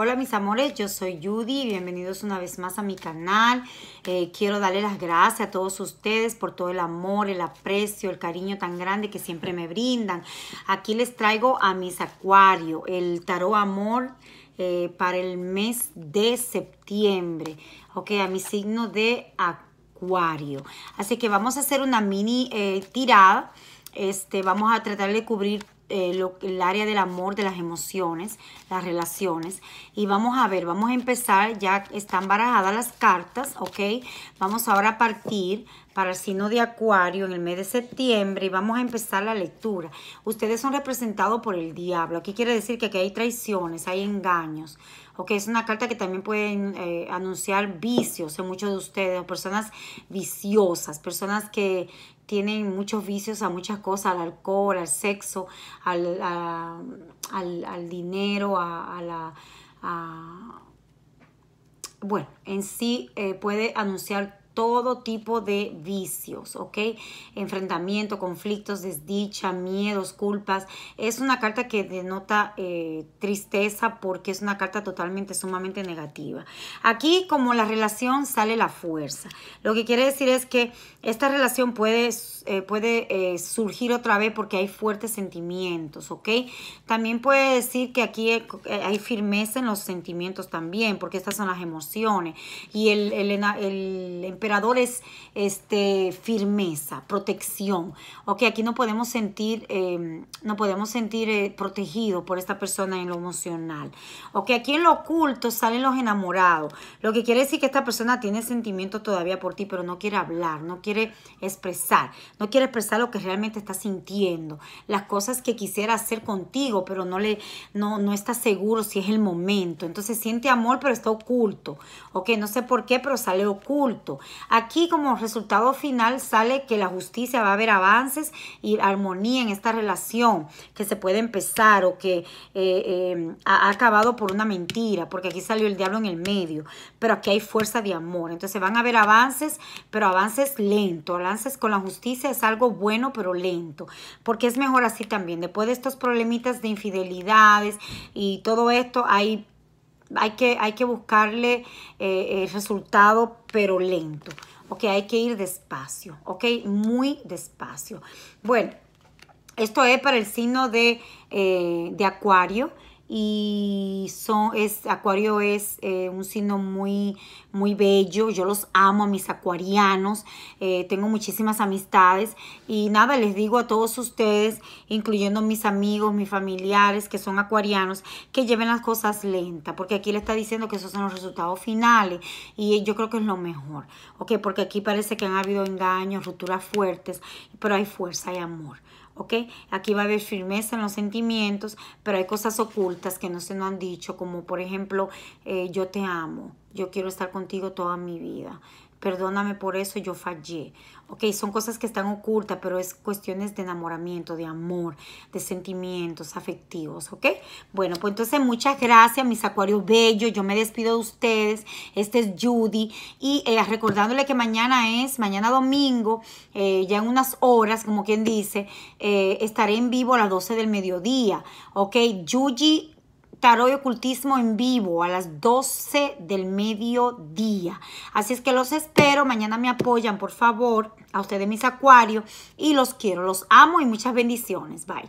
Hola mis amores, yo soy Judy, bienvenidos una vez más a mi canal. Eh, quiero darle las gracias a todos ustedes por todo el amor, el aprecio, el cariño tan grande que siempre me brindan. Aquí les traigo a mis acuario, el tarot amor eh, para el mes de septiembre. Ok, a mi signo de acuario. Así que vamos a hacer una mini eh, tirada. Este, vamos a tratar de cubrir eh, el área del amor, de las emociones, las relaciones. Y vamos a ver, vamos a empezar, ya están barajadas las cartas, ¿ok? Vamos ahora a partir para el signo de acuario en el mes de septiembre y vamos a empezar la lectura. Ustedes son representados por el diablo. Aquí quiere decir que aquí hay traiciones, hay engaños, Ok, es una carta que también pueden eh, anunciar vicios en muchos de ustedes, o personas viciosas, personas que tienen muchos vicios a muchas cosas, al alcohol, al sexo, al, dinero, a, la... bueno, en sí eh, puede anunciar todo tipo de vicios, ¿ok? Enfrentamiento, conflictos, desdicha, miedos, culpas. Es una carta que denota eh, tristeza porque es una carta totalmente, sumamente negativa. Aquí como la relación sale la fuerza. Lo que quiere decir es que esta relación puede, eh, puede eh, surgir otra vez porque hay fuertes sentimientos, ¿ok? También puede decir que aquí hay, firmeza en los sentimientos también porque estas son las emociones. Y el, el, el es este, firmeza, protección. Ok, aquí no podemos sentir, em, no podemos sentir eh, protegido por esta persona en lo emocional. Ok, aquí en lo oculto salen los enamorados. Lo que quiere decir que esta persona tiene sentimiento todavía por ti, pero no quiere hablar, no quiere expresar, no quiere expresar lo que realmente está sintiendo, las cosas que quisiera hacer contigo, pero no le, no, no está seguro si es el momento. Entonces siente amor, pero está oculto. Ok, no sé por qué, pero sale oculto. Aquí como resultado final sale que la justicia va a haber avances y armonía en esta relación que se puede empezar o que eh, em, ha acabado por una mentira, porque aquí salió el diablo en el medio, pero aquí hay fuerza de amor. Entonces van a haber avances, pero avances lento, avances con la justicia es algo bueno, pero lento, porque es mejor así también. Después de estos problemitas de infidelidades y todo esto, hay hay que, buscarle eh, el resultado, pero lento. Ok, hay que ir despacio, ok, muy despacio. Bueno, esto es para el signo de, eh, de Acuario y son es Acuario es eh, un signo muy muy bello yo los amo a mis acuarianos eh, tengo muchísimas amistades y nada les digo a todos ustedes incluyendo mis amigos mis familiares que son acuarianos que lleven las cosas lentas porque aquí le está diciendo que esos son los resultados finales y yo creo que es lo mejor ok porque aquí parece que han habido engaños rupturas fuertes pero hay fuerza y amor Aquí va a haber firmeza en los sentimientos, pero hay cosas ocultas que no se nos han dicho, como por ejemplo, eh, yo te amo, yo quiero estar contigo toda mi vida, Perdóname por eso, yo fallé. Ok, son cosas que están ocultas, pero es cuestiones de enamoramiento, de amor, de sentimientos afectivos, ok. Bueno, pues entonces muchas gracias, mis acuarios bellos. Yo me despido de ustedes. Este es Judy. Y eh, recordándole que mañana es, mañana domingo, eh, ya en unas horas, como quien dice, eh, estaré en vivo a las 12 del mediodía, ok. Yuji tarot y ocultismo en vivo a las 12 del mediodía. Así es que los espero. Mañana me apoyan, por favor, a ustedes mis acuarios. Y los quiero, los amo y muchas bendiciones. Bye.